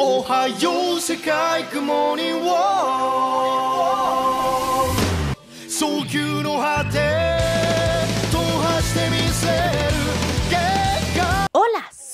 おはよう世界雲に w 早急の果て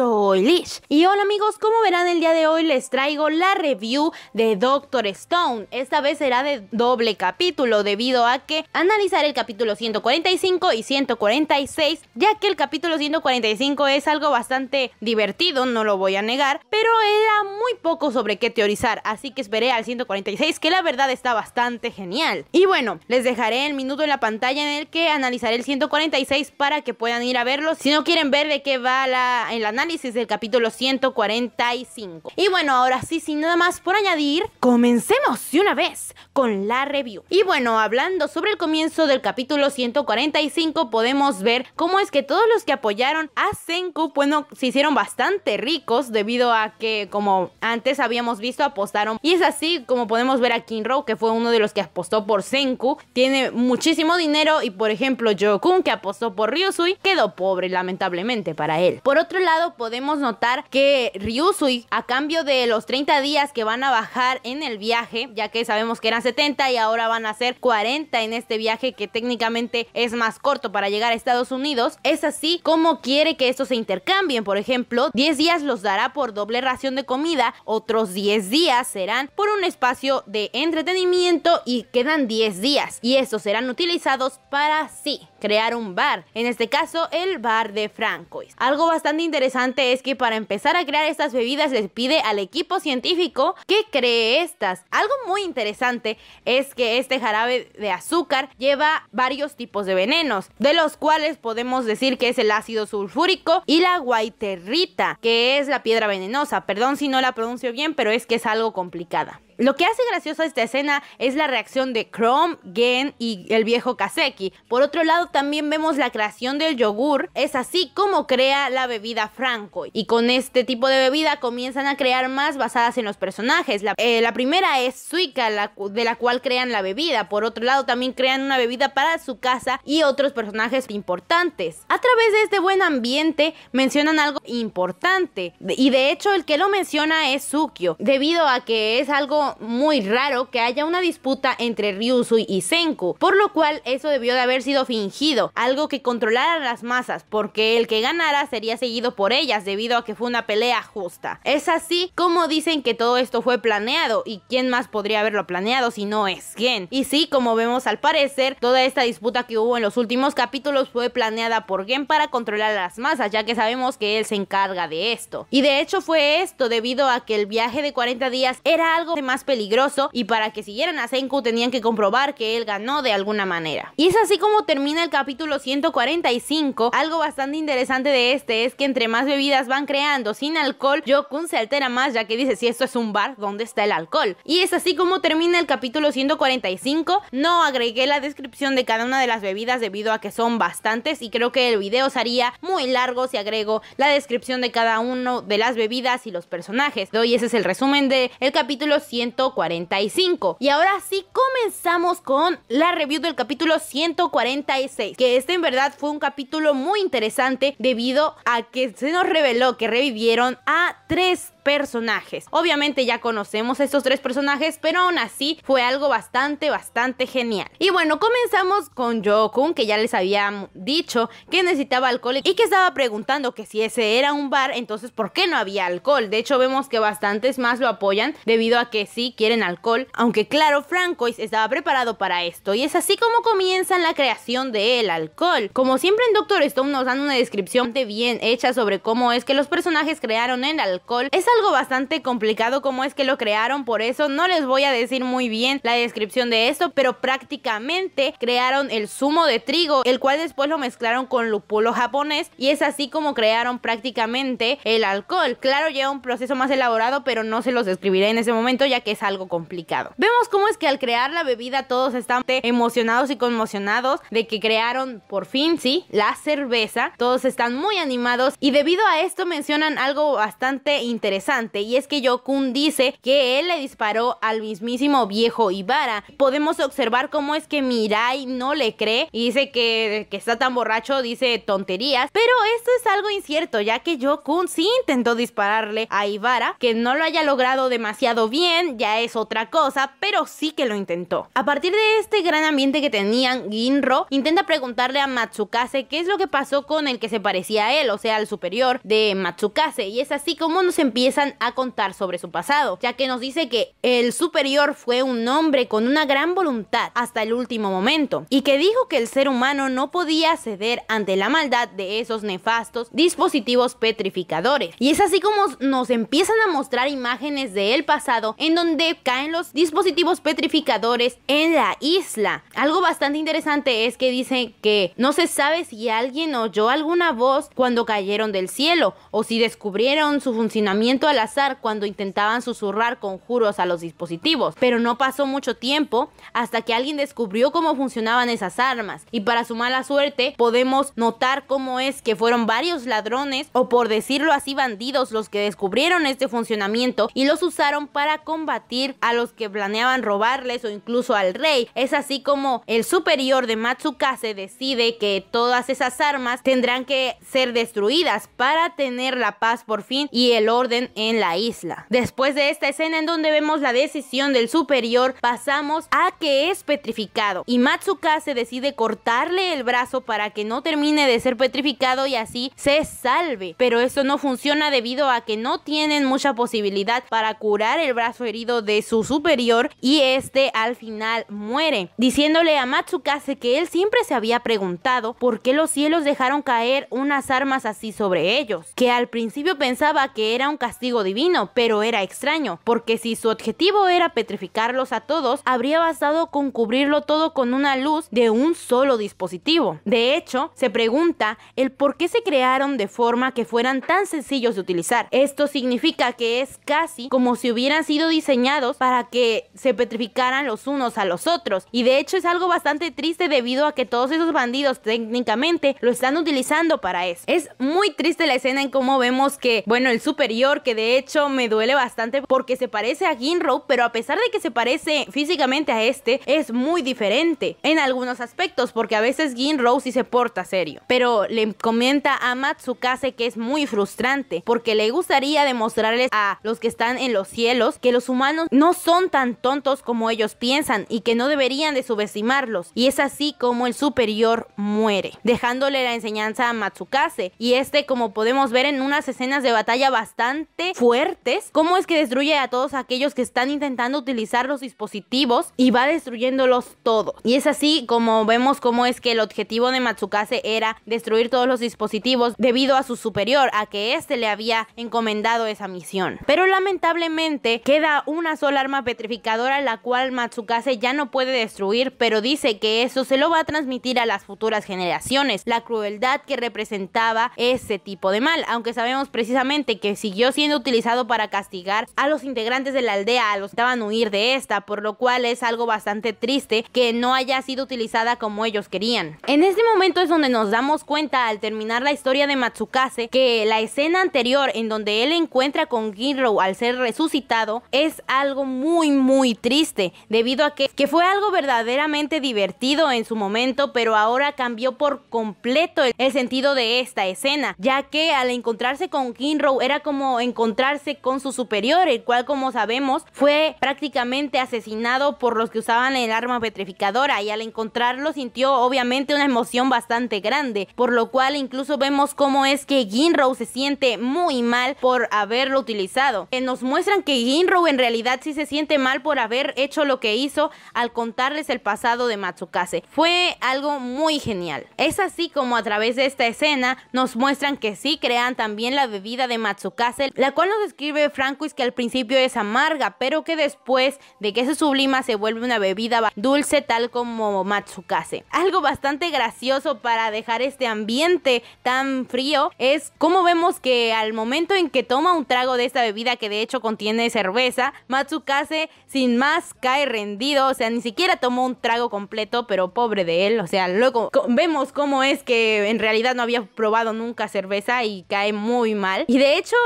soy Lish. Y hola amigos, como verán el día de hoy les traigo la review de Doctor Stone. Esta vez será de doble capítulo debido a que analizaré el capítulo 145 y 146, ya que el capítulo 145 es algo bastante divertido, no lo voy a negar, pero era muy poco sobre qué teorizar, así que esperé al 146 que la verdad está bastante genial. Y bueno, les dejaré el minuto en la pantalla en el que analizaré el 146 para que puedan ir a verlo. Si no quieren ver de qué va la, el análisis, es del capítulo 145. Y bueno, ahora sí, sin nada más por añadir, comencemos de una vez con la review. Y bueno, hablando sobre el comienzo del capítulo 145, podemos ver cómo es que todos los que apoyaron a Senku, bueno, se hicieron bastante ricos debido a que, como antes habíamos visto, apostaron. Y es así como podemos ver a Kinro, que fue uno de los que apostó por Senku, tiene muchísimo dinero y, por ejemplo, Jokun, que apostó por Ryusui, quedó pobre, lamentablemente para él. Por otro lado, podemos notar que Ryusui, a cambio de los 30 días que van a bajar en el viaje, ya que sabemos que eran 70 y ahora van a ser 40 en este viaje que técnicamente es más corto para llegar a Estados Unidos, es así como quiere que estos se intercambien. Por ejemplo, 10 días los dará por doble ración de comida, otros 10 días serán por un espacio de entretenimiento y quedan 10 días y estos serán utilizados para sí crear un bar, en este caso el bar de Francois. Algo bastante interesante es que para empezar a crear estas bebidas les pide al equipo científico que cree estas. Algo muy interesante es que este jarabe de azúcar lleva varios tipos de venenos, de los cuales podemos decir que es el ácido sulfúrico y la guaiterrita, que es la piedra venenosa. Perdón si no la pronuncio bien, pero es que es algo complicada. Lo que hace graciosa esta escena es la reacción de Chrome, Gen y el viejo Kaseki. Por otro lado, también vemos la creación del yogur. Es así como crea la bebida Franco. Y con este tipo de bebida comienzan a crear más basadas en los personajes. La, eh, primera es Suika, de la cual crean la bebida. Por otro lado, también crean una bebida para su casa y otros personajes importantes. A través de este buen ambiente mencionan algo importante. Y de hecho, el que lo menciona es Sukio, debido a que es algo muy raro que haya una disputa entre Ryusui y Senku, por lo cual eso debió de haber sido fingido, algo que controlara las masas, porque el que ganara sería seguido por ellas debido a que fue una pelea justa. Es así como dicen que todo esto fue planeado y quién más podría haberlo planeado si no es Gen. Y sí, como vemos al parecer, toda esta disputa que hubo en los últimos capítulos fue planeada por Gen para controlar a las masas, ya que sabemos que él se encarga de esto. Y de hecho fue esto debido a que el viaje de 40 días era algo de más peligroso y para que siguieran a Senku tenían que comprobar que él ganó de alguna manera. Y es así como termina el capítulo 145. Algo bastante interesante de este es que entre más bebidas van creando sin alcohol, Jokun se altera más ya que dice si esto es un bar, ¿dónde está el alcohol? Y es así como termina el capítulo 145. No agregué la descripción de cada una de las bebidas debido a que son bastantes y creo que el video sería muy largo si agrego la descripción de cada uno de las bebidas y los personajes. Doy ese es el resumen del el capítulo 145. 145. Y ahora sí comenzamos con la review del capítulo 146, que este en verdad fue un capítulo muy interesante debido a que se nos reveló que revivieron a tres personajes. Obviamente ya conocemos a estos tres personajes, pero aún así fue algo bastante, bastante genial. Y bueno, comenzamos con Jokun, que ya les había dicho que necesitaba alcohol y que estaba preguntando que si ese era un bar, entonces ¿por qué no había alcohol? De hecho, vemos que bastantes más lo apoyan debido a que sí quieren alcohol, aunque claro, Francois estaba preparado para esto y es así como comienza la creación del alcohol. Como siempre en Doctor Stone nos dan una descripción de bien hecha sobre cómo es que los personajes crearon el alcohol, es algo bastante complicado como es que lo crearon, por eso no les voy a decir muy bien la descripción de esto, pero prácticamente crearon el zumo de trigo, el cual después lo mezclaron con lupulo japonés y es así como crearon prácticamente el alcohol. Claro, lleva un proceso más elaborado, pero no se los describiré en ese momento ya que es algo complicado. Vemos cómo es que al crear la bebida todos están emocionados y conmocionados de que crearon por fin, sí, la cerveza. Todos están muy animados y debido a esto mencionan algo bastante interesante y es que Yokun dice que él le disparó al mismísimo viejo Ibara. Podemos observar cómo es que Mirai no le cree y dice que, está tan borracho, dice tonterías, pero esto es algo incierto ya que Yokun sí intentó dispararle a Ivara, que no lo haya logrado demasiado bien ya es otra cosa, pero sí que lo intentó. A partir de este gran ambiente que tenían, Ginro intenta preguntarle a Matsukase qué es lo que pasó con el que se parecía a él, o sea, al superior de Matsukase, y es así como nos empieza a contar sobre su pasado, ya que nos dice que el superior fue un hombre con una gran voluntad hasta el último momento y que dijo que el ser humano no podía ceder ante la maldad de esos nefastos dispositivos petrificadores. Y es así como nos empiezan a mostrar imágenes de pasado en donde caen los dispositivos petrificadores en la isla. Algo bastante interesante es que dice que no se sabe si alguien oyó alguna voz cuando cayeron del cielo o si descubrieron su funcionamiento al azar cuando intentaban susurrar conjuros a los dispositivos, pero no pasó mucho tiempo hasta que alguien descubrió cómo funcionaban esas armas y para su mala suerte podemos notar cómo es que fueron varios ladrones o por decirlo así bandidos los que descubrieron este funcionamiento y los usaron para combatir a los que planeaban robarles o incluso al rey. Es así como el superior de Matsukase decide que todas esas armas tendrán que ser destruidas para tener la paz por fin y el orden en la isla. Después de esta escena en donde vemos la decisión del superior, pasamos a que es petrificado y Matsukase decide cortarle el brazo para que no termine de ser petrificado y así se salve. Pero esto no funciona debido a que no tienen mucha posibilidad para curar el brazo herido de su superior y este al final muere, diciéndole a Matsukase que él siempre se había preguntado por qué los cielos dejaron caer unas armas así sobre ellos, que al principio pensaba que era un castillo divino, pero era extraño, porque si su objetivo era petrificarlos a todos, habría bastado con cubrirlo todo con una luz de un solo dispositivo. De hecho, se pregunta el por qué se crearon de forma que fueran tan sencillos de utilizar. Esto significa que es casi como si hubieran sido diseñados para que se petrificaran los unos a los otros. Y de hecho es algo bastante triste debido a que todos esos bandidos técnicamente lo están utilizando para eso. Es muy triste la escena en cómo vemos que, bueno, el superior que de hecho me duele bastante porque se parece a Ginro, pero a pesar de que se parece físicamente a este, es muy diferente en algunos aspectos, porque a veces Ginro sí se porta serio. Pero le comenta a Matsukase que es muy frustrante, porque le gustaría demostrarles a los que están en los cielos que los humanos no son tan tontos como ellos piensan y que no deberían de subestimarlos. Y es así como el superior muere, dejándole la enseñanza a Matsukase. Y este, como podemos ver en unas escenas de batalla bastante fuertes. ¿Cómo es que destruye a todos aquellos que están intentando utilizar los dispositivos y va destruyéndolos todos? Y es así como vemos cómo es que el objetivo de Matsukase era destruir todos los dispositivos debido a su superior, a que éste le había encomendado esa misión. Pero lamentablemente queda una sola arma petrificadora la cual Matsukase ya no puede destruir, pero dice que eso se lo va a transmitir a las futuras generaciones, la crueldad que representaba ese tipo de mal, aunque sabemos precisamente que siguió siendo utilizado para castigar a los integrantes de la aldea, a los que estaban huir de esta, por lo cual es algo bastante triste que no haya sido utilizada como ellos querían. En este momento es donde nos damos cuenta al terminar la historia de Matsukase que la escena anterior en donde él encuentra con Ginro al ser resucitado es algo muy muy triste debido a que, que fue algo verdaderamente divertido en su momento pero ahora cambió por completo el, sentido de esta escena ya que al encontrarse con Ginro era como en encontrarse con su superior, el cual como sabemos fue prácticamente asesinado por los que usaban el arma petrificadora y al encontrarlo sintió obviamente una emoción bastante grande, por lo cual incluso vemos cómo es que Ginrow se siente muy mal por haberlo utilizado. Eh, nos muestran que Ginrow en realidad sí se siente mal por haber hecho lo que hizo al contarles el pasado de Matsukase. Fue algo muy genial. Es así como a través de esta escena nos muestran que sí crean también la bebida de Matsukase, la cual nos describe Francois que al principio es amarga, pero que después de que se sublima se vuelve una bebida dulce tal como Matsukase. Algo bastante gracioso para dejar este ambiente tan frío es cómo vemos que al momento en que toma un trago de esta bebida que de hecho contiene cerveza, Matsukase sin más cae rendido, o sea, ni siquiera tomó un trago completo, pero pobre de él, o sea, luego vemos cómo es que en realidad no había probado nunca cerveza y cae muy mal. Y de hecho,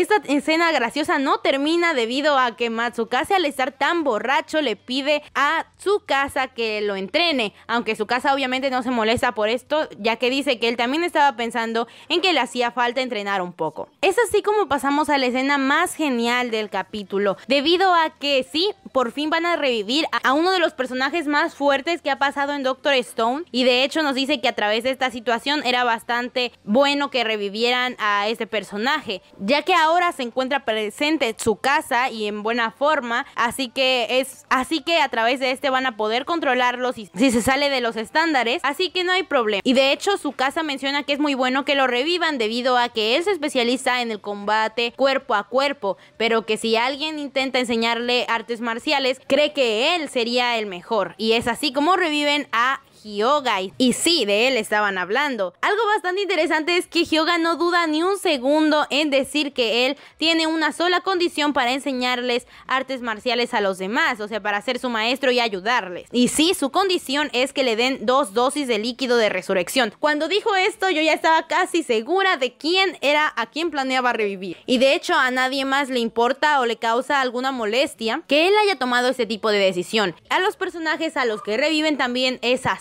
esta escena graciosa no termina debido a que Matsukase al estar tan borracho le pide a su casa que lo entrene, aunque su casa obviamente no se molesta por esto, ya que dice que él también estaba pensando en que le hacía falta entrenar un poco. Es así como pasamos a la escena más genial del capítulo, debido a que sí, por fin van a revivir a uno de los personajes más fuertes que ha pasado en Doctor Stone. Y de hecho nos dice que a través de esta situación era bastante bueno que revivieran a este personaje, ya que ahora se encuentra presente en su casa y en buena forma, así que es así que a través de este van a poder controlarlos si se sale de los estándares, así que no hay problema. Y de hecho su casa menciona que es muy bueno que lo revivan debido a que él se especializa en el combate cuerpo a cuerpo, pero que si alguien intenta enseñarle artes marciales cree que él sería el mejor. Y es así como reviven a y sí, de él estaban hablando. Algo bastante interesante es que Hyoga no duda ni un segundo en decir que él tiene una sola condición para enseñarles artes marciales a los demás, o sea, para ser su maestro y ayudarles. Y sí, su condición es que le den dos dosis de líquido de resurrección. Cuando dijo esto, yo ya estaba casi segura de quién era a quién planeaba revivir. Y de hecho, a nadie más le importa o le causa alguna molestia que él haya tomado ese tipo de decisión. A los personajes a los que reviven también es a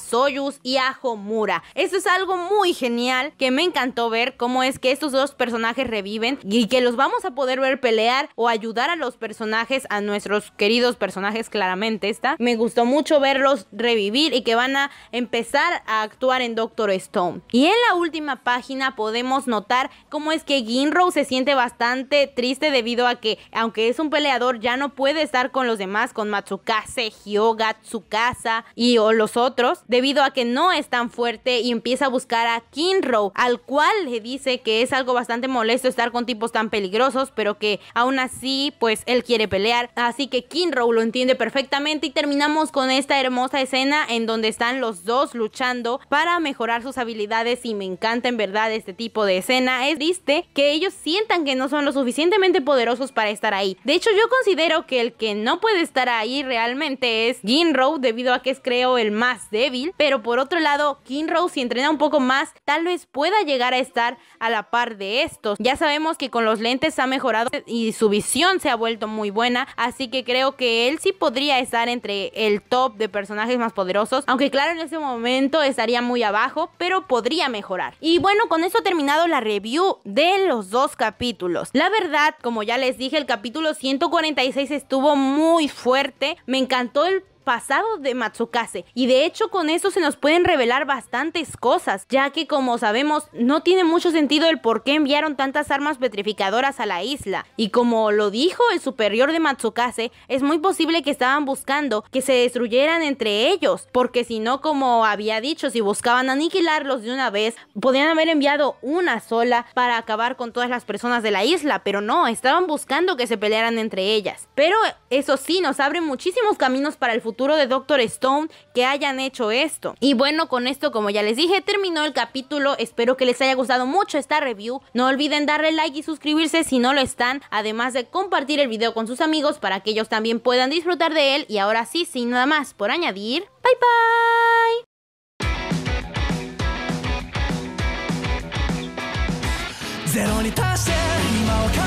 y a Homura. Eso es algo muy genial que me encantó ver cómo es que estos dos personajes reviven y que los vamos a poder ver pelear o ayudar a los personajes, a nuestros queridos personajes claramente está. Me gustó mucho verlos revivir y que van a empezar a actuar en Doctor Stone. Y en la última página podemos notar cómo es que Ginro se siente bastante triste debido a que aunque es un peleador ya no puede estar con los demás, con Matsukase, Hyoga, Tsukasa y los otros, debido debido a que no es tan fuerte y empieza a buscar a Kinro, al cual le dice que es algo bastante molesto estar con tipos tan peligrosos, pero que aún así pues él quiere pelear. Así que Kinro lo entiende perfectamente y terminamos con esta hermosa escena en donde están los dos luchando para mejorar sus habilidades y me encanta en verdad este tipo de escena. Es triste que ellos sientan que no son lo suficientemente poderosos para estar ahí. De hecho yo considero que el que no puede estar ahí realmente es Ginro debido a que es creo el más débil pero por otro lado, Rose, si entrena un poco más, tal vez pueda llegar a estar a la par de estos. Ya sabemos que con los lentes ha mejorado y su visión se ha vuelto muy buena, así que creo que él sí podría estar entre el top de personajes más poderosos, aunque claro en ese momento estaría muy abajo, pero podría mejorar. Y bueno, con eso ha terminado la review de los dos capítulos. La verdad, como ya les dije, el capítulo 146 estuvo muy fuerte, me encantó el pasado de Matsukase y de hecho con eso se nos pueden revelar bastantes cosas, ya que como sabemos no tiene mucho sentido el por qué enviaron tantas armas petrificadoras a la isla y como lo dijo el superior de Matsukase, es muy posible que estaban buscando que se destruyeran entre ellos, porque si no como había dicho, si buscaban aniquilarlos de una vez, podían haber enviado una sola para acabar con todas las personas de la isla, pero no, estaban buscando que se pelearan entre ellas. Pero eso sí, nos abre muchísimos caminos para el futuro de Doctor Stone que hayan hecho esto. Y bueno, con esto, como ya les dije, terminó el capítulo. Espero que les haya gustado mucho esta review. No olviden darle like y suscribirse si no lo están, además de compartir el video con sus amigos para que ellos también puedan disfrutar de él. Y ahora sí, sin nada más por añadir, bye Bye